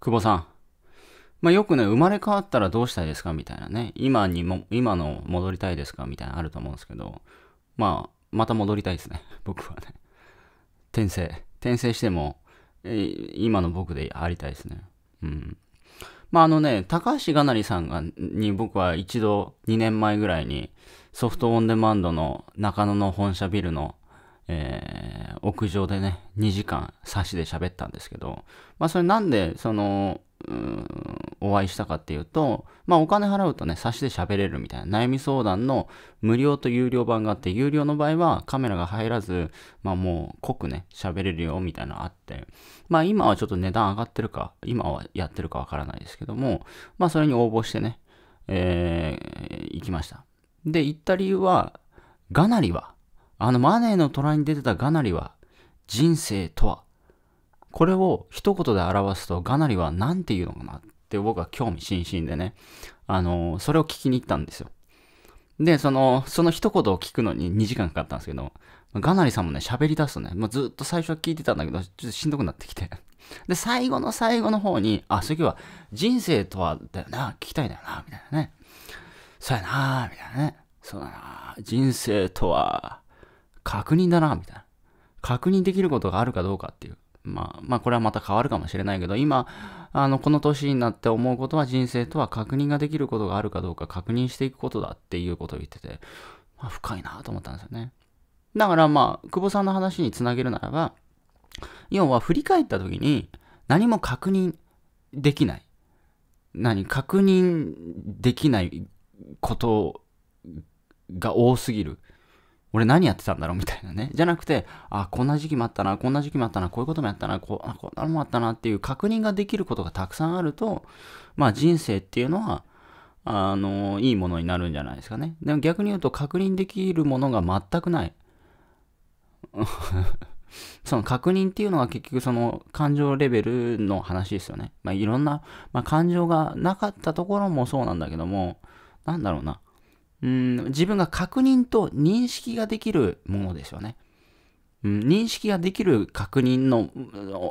久保さん。まあ、よくね、生まれ変わったらどうしたいですかみたいなね。今にも、今の戻りたいですかみたいなあると思うんですけど、まあ、また戻りたいですね。僕はね。転生。転生しても、今の僕でありたいですね。うん。まあ、あのね、高橋がなりさんが、に僕は一度2年前ぐらいにソフトオンデマンドの中野の本社ビルの、え屋上でね、2時間差しで喋ったんですけど、まあそれなんで、その、お会いしたかっていうと、まあお金払うとね、差しで喋れるみたいな悩み相談の無料と有料版があって、有料の場合はカメラが入らず、まあもう濃くね、喋れるよみたいなのあって、まあ今はちょっと値段上がってるか、今はやってるかわからないですけども、まあそれに応募してね、えー、行きました。で、行った理由は、かなりは、あのマネーの虎に出てたガナリは人生とはこれを一言で表すとガナリは何て言うのかなって僕は興味津々でね、あのー、それを聞きに行ったんですよ。で、その、その一言を聞くのに2時間かかったんですけど、ガナリさんもね、喋り出すとね、まずっと最初は聞いてたんだけど、ちょっとしんどくなってきて。で、最後の最後の方に、あ、次は人生とはだよな、聞きたいんだよな、みたいなね。そうやな、みたいなね。そうだな、人生とは、確認だな、みたいな。確認できることがあるかどうかっていう。まあ、まあ、これはまた変わるかもしれないけど、今、あの、この年になって思うことは人生とは確認ができることがあるかどうか確認していくことだっていうことを言ってて、まあ、深いなと思ったんですよね。だからまあ、久保さんの話につなげるならば、要は振り返った時に何も確認できない。何確認できないことが多すぎる。俺何やってたんだろうみたいなね。じゃなくて、あ、こんな時期もあったな、こんな時期もあったな、こういうこともやったな、こあこんなのもあったなっていう確認ができることがたくさんあると、まあ人生っていうのは、あの、いいものになるんじゃないですかね。でも逆に言うと確認できるものが全くない。その確認っていうのは結局その感情レベルの話ですよね。まあいろんな、まあ、感情がなかったところもそうなんだけども、なんだろうな。うん、自分が確認と認識ができるものですよね。うん、認識ができる確認の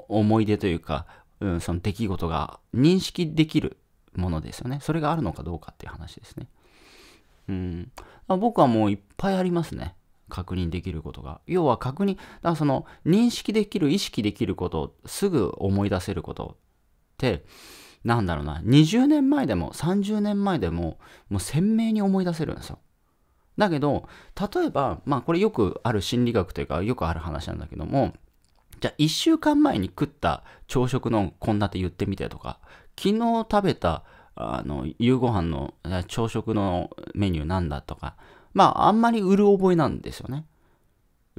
思い出というか、うん、その出来事が認識できるものですよね。それがあるのかどうかっていう話ですね。うん、僕はもういっぱいありますね。確認できることが。要は確認、だからその認識できる、意識できること、すぐ思い出せること、なんだろうな、20年前でも30年前でも、もう鮮明に思い出せるんですよ。だけど、例えば、まあこれよくある心理学というか、よくある話なんだけども、じゃあ1週間前に食った朝食の献立言ってみてとか、昨日食べたあの夕ご飯の朝食のメニューなんだとか、まああんまり売る覚えなんですよね。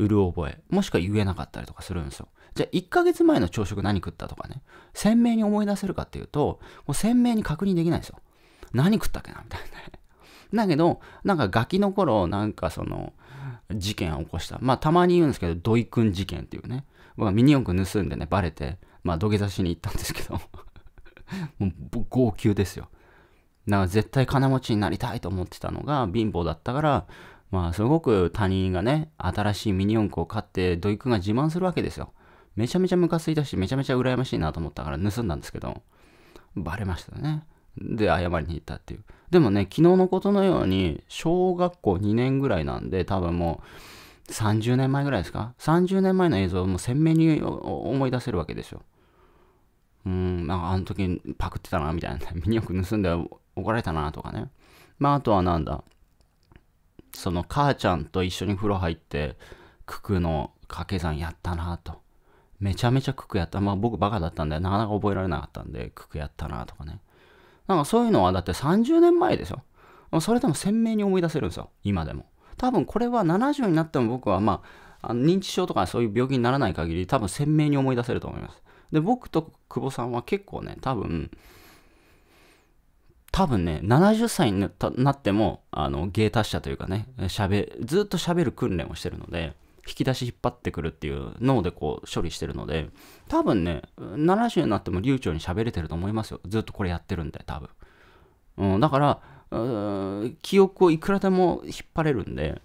うる覚え、もしくは言えなかったりとかするんですよ。じゃあ1ヶ月前の朝食何食ったとかね、鮮明に思い出せるかっていうと、もう鮮明に確認できないんですよ。何食ったっけなみたいなね。だけど、なんかガキの頃、なんかその、事件を起こした。まあたまに言うんですけど、土井くん事件っていうね。僕はミニ四駆盗んでね、バレて、まあ土下座しに行ったんですけど、もう号泣ですよ。だから絶対金持ちになりたいと思ってたのが貧乏だったから、まあすごく他人がね、新しいミニ四駆を買って土井くんが自慢するわけですよ。めちゃめちゃムカついたし、めちゃめちゃ羨ましいなと思ったから盗んだんですけど、バレましたね。で、謝りに行ったっていう。でもね、昨日のことのように、小学校2年ぐらいなんで、多分もう30年前ぐらいですか ?30 年前の映像をもう鮮明に思い出せるわけですよ。うん、なんかあの時パクってたな、みたいな。ミニ四駆盗んで怒られたな、とかね。まあ、あとはなんだ。その母ちゃんと一緒に風呂入って、九九の掛け算やったなと。めちゃめちゃ九九やった。まあ僕バカだったんで、なかなか覚えられなかったんで、九九やったなとかね。なんかそういうのはだって30年前でしょ。それでも鮮明に思い出せるんですよ。今でも。多分これは70になっても僕はまあ、あの認知症とかそういう病気にならない限り、多分鮮明に思い出せると思います。で、僕と久保さんは結構ね、多分、多分ね、70歳になっても、あの、芸達者というかね、喋、ずっと喋る訓練をしてるので、引き出し引っ張ってくるっていう脳でこう処理してるので、多分ね、70になっても流暢に喋れてると思いますよ。ずっとこれやってるんで、多分。うん、だから、記憶をいくらでも引っ張れるんで、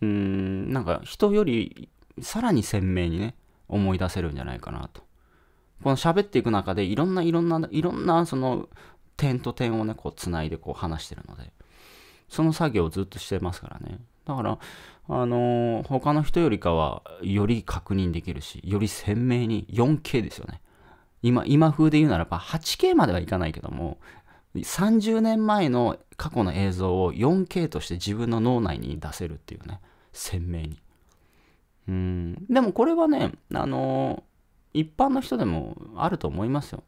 うん、なんか人よりさらに鮮明にね、思い出せるんじゃないかなと。この喋っていく中でいろんないろんないろんなその点と点をね、こうないでこう話してるので、その作業をずっとしてますからね。だから、あのー、他の人よりかは、より確認できるし、より鮮明に 4K ですよね。今、今風で言うならば 8K まではいかないけども、30年前の過去の映像を 4K として自分の脳内に出せるっていうね、鮮明に。うん。でもこれはね、あのー、一般の人でもあると思いますよ。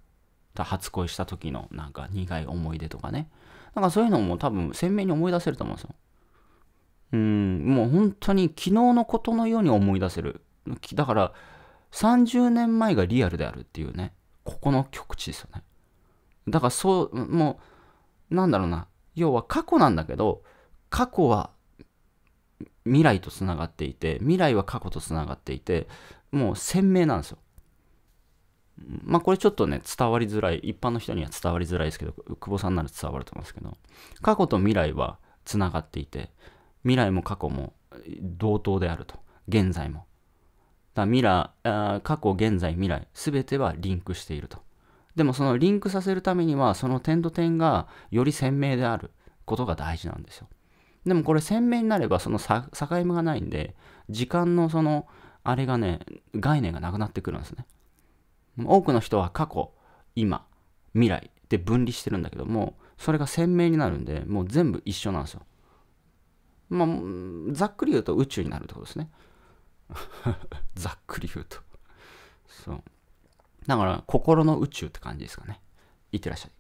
初恋した時のなんか苦い思い出とかね。なんかそういうのも多分鮮明に思い出せると思うんですよ。うん、もう本当に昨日のことのように思い出せる。だから30年前がリアルであるっていうね、ここの極地ですよね。だからそう、もう、なんだろうな、要は過去なんだけど、過去は未来とつながっていて、未来は過去とつながっていて、もう鮮明なんですよ。まあこれちょっとね、伝わりづらい、一般の人には伝わりづらいですけど、久保さんなら伝わると思いますけど、過去と未来はつながっていて、未来も過去も同等であると。現在も。だ未来あ、過去、現在、未来、すべてはリンクしていると。でもそのリンクさせるためには、その点と点がより鮮明であることが大事なんですよ。でもこれ鮮明になればその境目がないんで、時間のその、あれがね、概念がなくなってくるんですね。多くの人は過去今未来で分離してるんだけどもそれが鮮明になるんでもう全部一緒なんですよまあざっくり言うと宇宙になるってことですね ざっくり言うとそうだから心の宇宙って感じですかねいってらっしゃい